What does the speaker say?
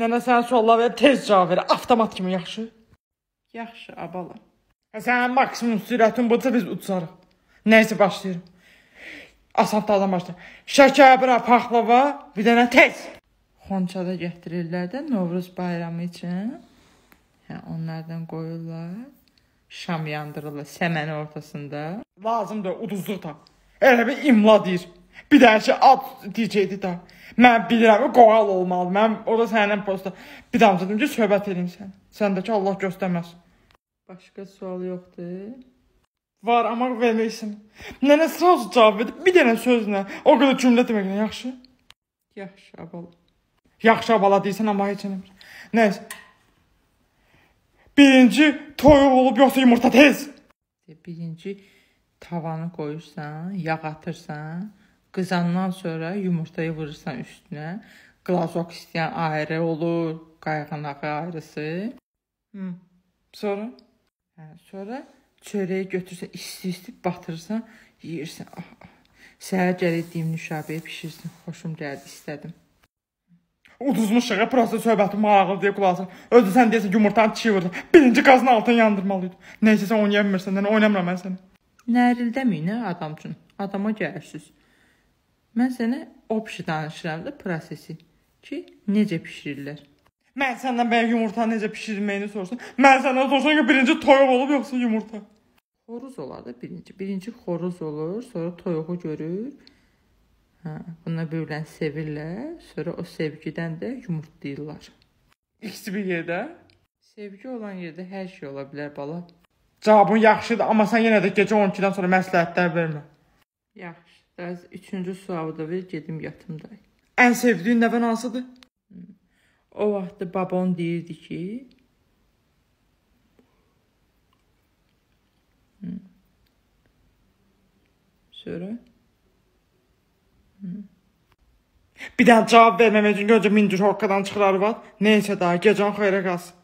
Nənə sənə suallar verib tez cavab ver. Avtomat kimi yaxşı. Yaxşı, abala. Hə, sənin maksimum sürətin buca biz uçarıq. Nəysə başlayırım. Asantadan başlayırım. Şəkər, paxlava, bir dənə tez. Xonçada gətirirlər də Novruz bayramı üçün. Hə, onlardan qoyurlar. Şam yandırırlar səmənin ortasında. Lazımdır, uduzluq tap. Elə bir imla deyir. Bir dənə şey at DJ-dir də. Mən bilirəm, qoğal olmalı. Mən orada səninlə prosta bir damcı dedim ki, söhbət eləyim sən. Səndəki Allah göstərməz. Başqa sual yoxdur. Var, amma verməyəsən. Nənə sağ cavab verdi. Bir dənə sözlə, o qədər cümlə deməklə yaxşı. Yaxşı, abala. Yaxşı abala deyirsən, amma heç nə. Nəysə. Birinci toyuq olub yoxsa yumurta tez? Birinci tavanı qoyursan, yağ atırsan, qızandan sonra yumurtayı vurursan üstünə. Qlazok istəyən ayrı olur, qayğanağı ayrısı. Hı. Sonra? Hə, sonra çörəyi götürsən, isti-isti batırırsan, yeyirsən. Ah, ah. Səhər gəlib deyim nüşabəyə bişirsin. Xoşum gəldi, istədim. Uduzmuşuq, prosta söhbətim maraqlı deyə qulaqsan. Özü sən deyəsən yumurtanı çiğ vurdun. Birinci qazın altını yandırmalıydın. Nəysə sən oynaya bilmirsən, mən oynamıram mən səni. Nərildəmi nə adam üçün? Adama gəlirsiniz. Mən sənə obşi danışıram da prosesi ki, necə pişirirlər. Mən səndən bəyəm yumurta necə pişirilməyini soruşdum. Mən səndən soruşdum ki, birinci toyuq olub yoxsa yumurta? Xoruz olar da birinci. Birinci xoruz olur, sonra toyuğu görür. Hə, buna böyülən sevirlər, sonra o sevgidən də yumurtlayırlar. İkisi bir yerdə? Sevgi olan yerdə hər şey ola bilər bala. Cavabın yaxşıdır, amma sən yenə də gecə 12-dən sonra məsləhətlər vermə. Yaxşı. Bəs üçüncü sualı da ver, gedim yatım day. Ən sevdiyin nəvən hansıdır? O vaxtı babam deyirdi ki, Sonra? Bir daha cavab verməmək üçün görəcə min cür hoqqadan çıxılar var. Neysə daha, gecən xeyrə qalsın.